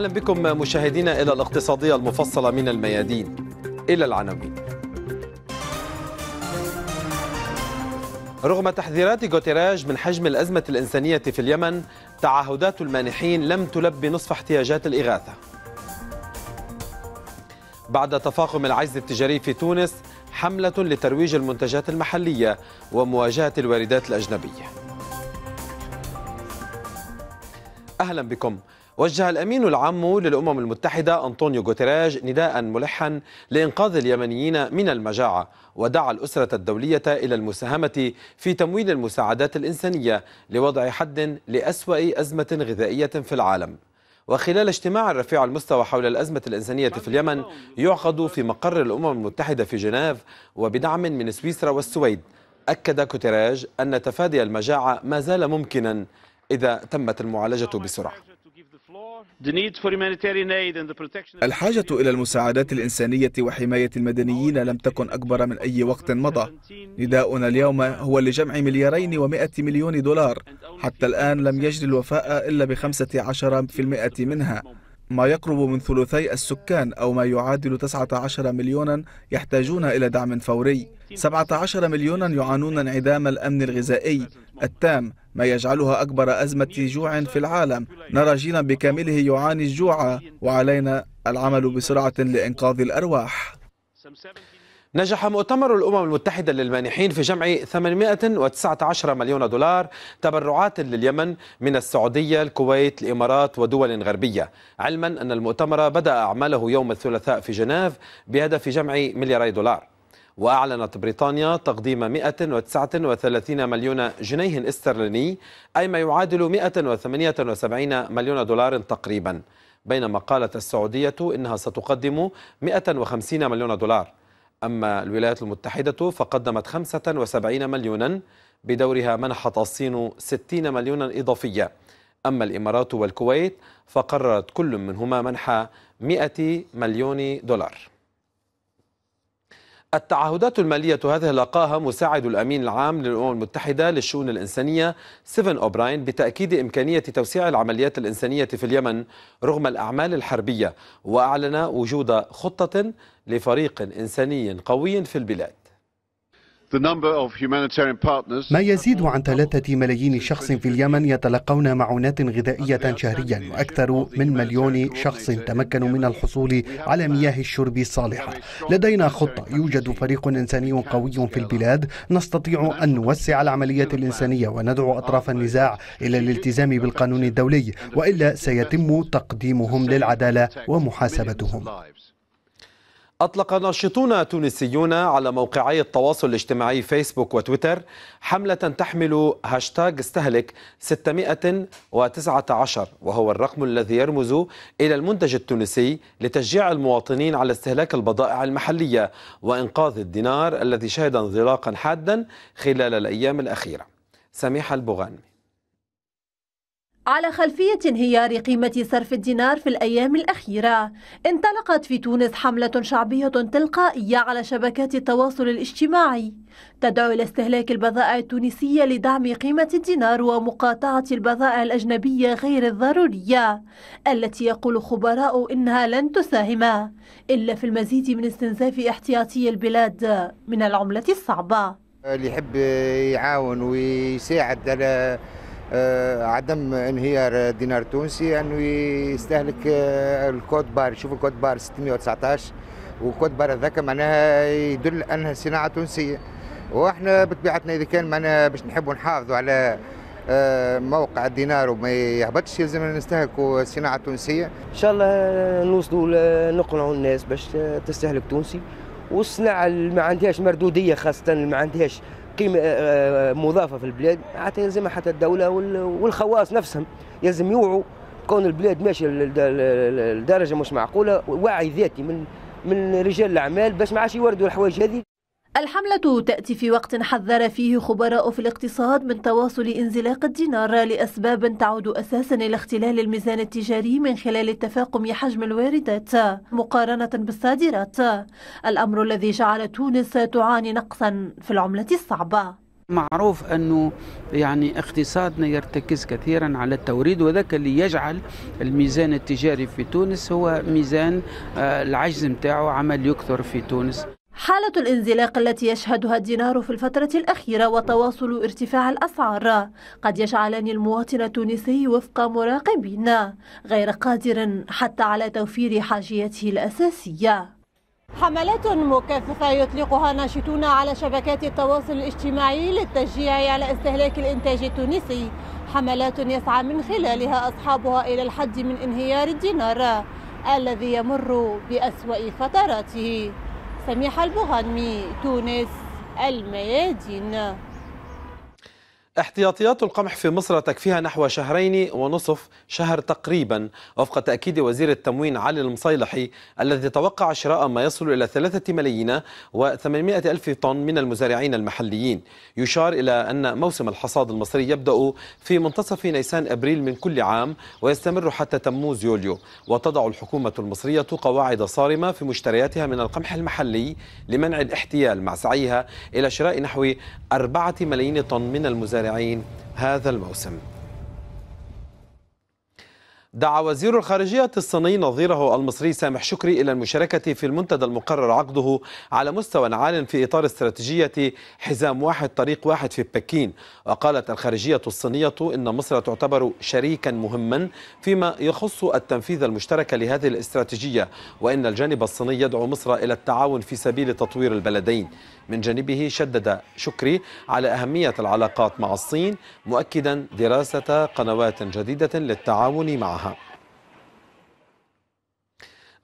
أهلا بكم مشاهدينا إلى الاقتصادية المفصلة من الميادين إلى العناوين رغم تحذيرات غوتيراج من حجم الأزمة الإنسانية في اليمن تعهدات المانحين لم تلبي نصف احتياجات الإغاثة بعد تفاقم العجز التجاري في تونس حملة لترويج المنتجات المحلية ومواجهة الواردات الأجنبية أهلا بكم وجه الأمين العام للأمم المتحدة أنطونيو غوتيراج نداء ملحا لإنقاذ اليمنيين من المجاعة ودعا الأسرة الدولية إلى المساهمة في تمويل المساعدات الإنسانية لوضع حد لأسوأ أزمة غذائية في العالم وخلال اجتماع رفيع المستوى حول الأزمة الإنسانية في اليمن يعقد في مقر الأمم المتحدة في جنيف وبدعم من سويسرا والسويد أكد كوتيراج أن تفادي المجاعة ما زال ممكنا إذا تمت المعالجة بسرعة الحاجة إلى المساعدات الإنسانية وحماية المدنيين لم تكن أكبر من أي وقت مضى نداؤنا اليوم هو لجمع مليارين ومائة مليون دولار حتى الآن لم يجد الوفاء إلا بخمسة عشر في المائة منها ما يقرب من ثلثي السكان أو ما يعادل 19 مليونا يحتاجون إلى دعم فوري 17 مليونا يعانون انعدام الأمن الغذائي التام ما يجعلها أكبر أزمة جوع في العالم نرى جيلا بكامله يعاني الجوع وعلينا العمل بسرعة لإنقاذ الأرواح نجح مؤتمر الأمم المتحدة للمانحين في جمع 819 مليون دولار تبرعات لليمن من السعودية الكويت الإمارات ودول غربية علما أن المؤتمر بدأ أعماله يوم الثلاثاء في جنيف بهدف جمع ملياري دولار وأعلنت بريطانيا تقديم 139 مليون جنيه استرليني أي ما يعادل 178 مليون دولار تقريبا بينما قالت السعودية إنها ستقدم 150 مليون دولار أما الولايات المتحدة فقدمت 75 مليونا بدورها منحت الصين 60 مليونا إضافية أما الإمارات والكويت فقررت كل منهما منح 100 مليون دولار التعهدات المالية هذه لقاها مساعد الأمين العام للأمم المتحدة للشؤون الإنسانية سيفن أوبراين بتأكيد إمكانية توسيع العمليات الإنسانية في اليمن رغم الأعمال الحربية وأعلن وجود خطة لفريق إنساني قوي في البلاد ما يزيد عن ثلاثة ملايين شخص في اليمن يتلقون معونات غذائية شهريا وأكثر من مليون شخص تمكنوا من الحصول على مياه الشرب الصالحة لدينا خطة يوجد فريق إنساني قوي في البلاد نستطيع أن نوسع العملية الإنسانية وندعو أطراف النزاع إلى الالتزام بالقانون الدولي وإلا سيتم تقديمهم للعدالة ومحاسبتهم أطلق ناشطون تونسيون على موقعي التواصل الاجتماعي فيسبوك وتويتر حملة تحمل هاشتاغ استهلك 619 وهو الرقم الذي يرمز إلى المنتج التونسي لتشجيع المواطنين على استهلاك البضائع المحلية وإنقاذ الدينار الذي شهد انزلاقا حادا خلال الأيام الأخيرة سميح البغانمي على خلفية انهيار قيمة صرف الدينار في الأيام الأخيرة انطلقت في تونس حملة شعبية تلقائية على شبكات التواصل الاجتماعي تدعو إلى استهلاك البضائع التونسية لدعم قيمة الدينار ومقاطعة البضائع الأجنبية غير الضرورية التي يقول خبراء إنها لن تساهم إلا في المزيد من استنزاف احتياطي البلاد من العملة الصعبة اللي يحب يعاون ويساعد على آه، عدم انهيار دينار تونسي انه يستهلك آه، الكود بار شوف الكود بار 619 وكود بار هذاك معناها يدل انها صناعه تونسيه واحنا بطبيعتنا اذا كان معناها باش نحبوا نحافظوا على آه، موقع الدينار وما يهبطش يلزم نستهلكوا الصناعه التونسيه ان شاء الله نوصلوا نقنعوا الناس باش تستهلك تونسي والصناعه اللي ما عندهاش مردوديه خاصه اللي ما عندهاش قيمه آه، آه، مضافه في البلاد حتى يلزمها حتى الدوله والخواص نفسهم يلزم يوعوا كون البلاد ماشيه لدرجه مش معقوله وعي ذاتي من من رجال الاعمال باش ما عادش يوردوا الحوايج هذه الحملة تأتي في وقت حذر فيه خبراء في الاقتصاد من تواصل انزلاق الدينار لأسباب تعود أساسا إلى اختلال الميزان التجاري من خلال تفاقم حجم الواردات مقارنة بالصادرات الأمر الذي جعل تونس تعاني نقصا في العملة الصعبة معروف أنه يعني اقتصادنا يرتكز كثيرا على التوريد وذاك اللي يجعل الميزان التجاري في تونس هو ميزان آه، العجز نتاعو عمل يكثر في تونس حالة الانزلاق التي يشهدها الدينار في الفترة الأخيرة وتواصل ارتفاع الأسعار قد يجعلني المواطن التونسي وفق مراقبين غير قادر حتى على توفير حاجيته الأساسية حملات مكثفة يطلقها ناشطون على شبكات التواصل الاجتماعي للتشجيع على استهلاك الإنتاج التونسي حملات يسعى من خلالها أصحابها إلى الحد من انهيار الدينار الذي يمر بأسوأ فتراته سميحة البغنمي تونس الميادين احتياطيات القمح في مصر تكفيها نحو شهرين ونصف شهر تقريبا وفق تأكيد وزير التموين علي المصيلحي الذي توقع شراء ما يصل إلى ثلاثة ملايين و800 ألف طن من المزارعين المحليين يشار إلى أن موسم الحصاد المصري يبدأ في منتصف نيسان أبريل من كل عام ويستمر حتى تموز يوليو وتضع الحكومة المصرية قواعد صارمة في مشترياتها من القمح المحلي لمنع الاحتيال مع سعيها إلى شراء نحو أربعة ملايين طن من المزارعين الرائعين هذا الموسم دعا وزير الخارجية الصيني نظيره المصري سامح شكري إلى المشاركة في المنتدى المقرر عقده على مستوى عال في إطار استراتيجية حزام واحد طريق واحد في بكين وقالت الخارجية الصينية إن مصر تعتبر شريكا مهما فيما يخص التنفيذ المشترك لهذه الاستراتيجية وإن الجانب الصيني يدعو مصر إلى التعاون في سبيل تطوير البلدين من جانبه شدد شكري على أهمية العلاقات مع الصين مؤكدا دراسة قنوات جديدة للتعاون معها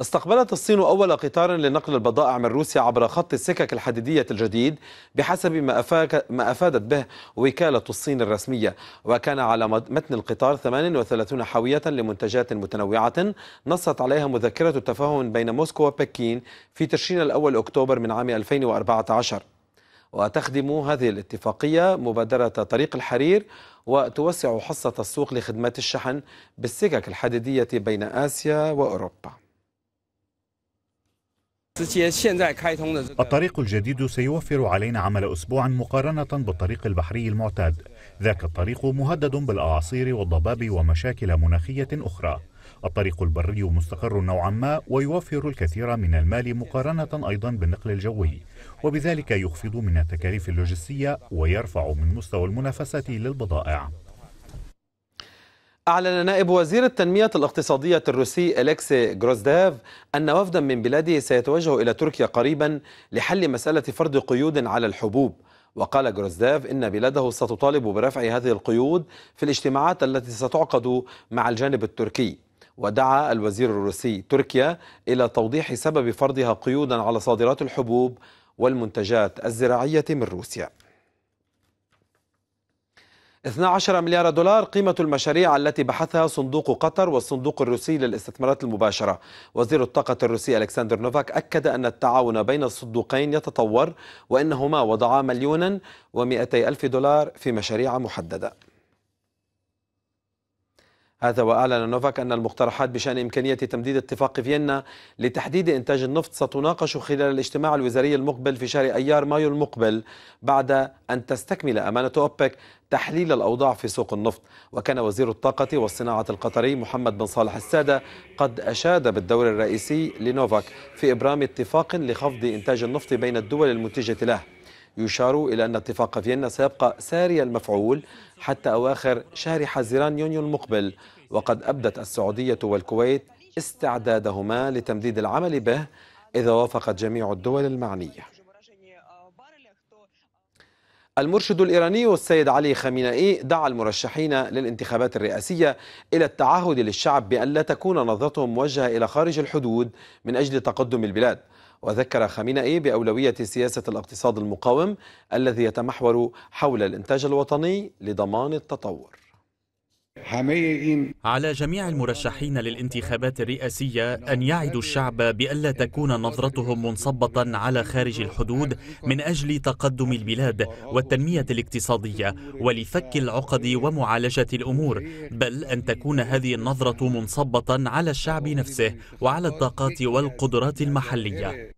استقبلت الصين أول قطار لنقل البضائع من روسيا عبر خط السكك الحديدية الجديد بحسب ما, أفادت به وكالة الصين الرسمية وكان على متن القطار 38 حاوية لمنتجات متنوعة نصت عليها مذكرة التفاهم بين موسكو وبكين في تشرين الأول أكتوبر من عام 2014 وتخدم هذه الاتفاقية مبادرة طريق الحرير وتوسع حصة السوق لخدمات الشحن بالسكك الحديدية بين آسيا وأوروبا الطريق الجديد سيوفر علينا عمل أسبوع مقارنة بالطريق البحري المعتاد ذاك الطريق مهدد بالأعاصير والضباب ومشاكل مناخية أخرى الطريق البري مستقر نوعا ما ويوفر الكثير من المال مقارنة أيضا بالنقل الجوي وبذلك يخفض من التكاليف اللوجستية ويرفع من مستوى المنافسة للبضائع أعلن نائب وزير التنمية الاقتصادية الروسي أليكسي جروزداف أن وفدا من بلاده سيتوجه إلى تركيا قريبا لحل مسألة فرض قيود على الحبوب وقال جروزداف إن بلاده ستطالب برفع هذه القيود في الاجتماعات التي ستعقد مع الجانب التركي ودعا الوزير الروسي تركيا إلى توضيح سبب فرضها قيودا على صادرات الحبوب والمنتجات الزراعية من روسيا 12 مليار دولار قيمة المشاريع التي بحثها صندوق قطر والصندوق الروسي للاستثمارات المباشرة وزير الطاقة الروسي ألكسندر نوفاك أكد أن التعاون بين الصندوقين يتطور وأنهما وضعا مليونا ومئتي ألف دولار في مشاريع محددة هذا وأعلن نوفاك أن المقترحات بشأن إمكانية تمديد اتفاق فيينا لتحديد إنتاج النفط ستناقش خلال الاجتماع الوزاري المقبل في شهر أيار مايو المقبل بعد أن تستكمل أمانة أوبك تحليل الأوضاع في سوق النفط وكان وزير الطاقة والصناعة القطري محمد بن صالح السادة قد أشاد بالدور الرئيسي لنوفاك في إبرام اتفاق لخفض إنتاج النفط بين الدول المنتجة له يشار إلى أن اتفاق فيينا سيبقى ساري المفعول حتى أواخر شهر حزيران يونيو المقبل وقد أبدت السعودية والكويت استعدادهما لتمديد العمل به إذا وافقت جميع الدول المعنية المرشد الإيراني السيد علي خامنئي دعا المرشحين للانتخابات الرئاسية إلى التعهد للشعب بأن لا تكون نظرتهم موجهة إلى خارج الحدود من أجل تقدم البلاد وذكر خامنئي بأولوية سياسة الاقتصاد المقاوم الذي يتمحور حول الإنتاج الوطني لضمان التطور على جميع المرشحين للانتخابات الرئاسية أن يعدوا الشعب بألا تكون نظرتهم منصبة على خارج الحدود من أجل تقدم البلاد والتنمية الاقتصادية ولفك العقد ومعالجة الأمور بل أن تكون هذه النظرة منصبة على الشعب نفسه وعلى الطاقات والقدرات المحلية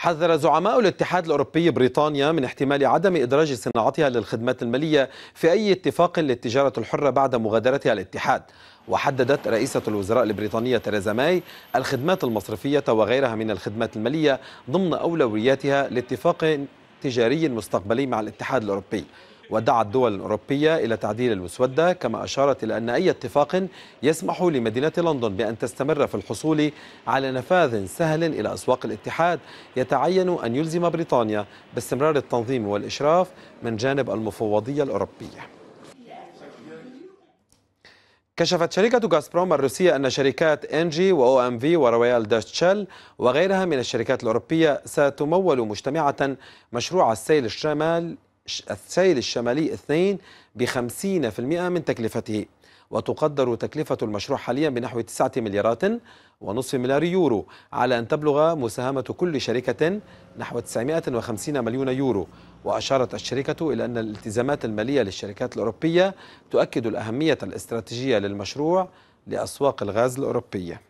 حذر زعماء الاتحاد الأوروبي بريطانيا من احتمال عدم إدراج صناعتها للخدمات المالية في أي اتفاق للتجارة الحرة بعد مغادرتها الاتحاد وحددت رئيسة الوزراء البريطانية تريزا ماي الخدمات المصرفية وغيرها من الخدمات المالية ضمن أولوياتها لاتفاق تجاري مستقبلي مع الاتحاد الأوروبي ودعت الدول الأوروبية إلى تعديل المسودة كما أشارت إلى أن أي اتفاق يسمح لمدينة لندن بأن تستمر في الحصول على نفاذ سهل إلى أسواق الاتحاد يتعين أن يلزم بريطانيا باستمرار التنظيم والإشراف من جانب المفوضية الأوروبية كشفت شركة غازبروم الروسية أن شركات إنجي وأو أم في ورويال داشتشل وغيرها من الشركات الأوروبية ستمول مجتمعة مشروع السيل الشمال السيل الشمالي اثنين ب 50% من تكلفته وتقدر تكلفة المشروع حاليا بنحو 9 مليارات ونصف مليار يورو على أن تبلغ مساهمة كل شركة نحو 950 مليون يورو وأشارت الشركة إلى أن الالتزامات المالية للشركات الأوروبية تؤكد الأهمية الاستراتيجية للمشروع لأسواق الغاز الأوروبية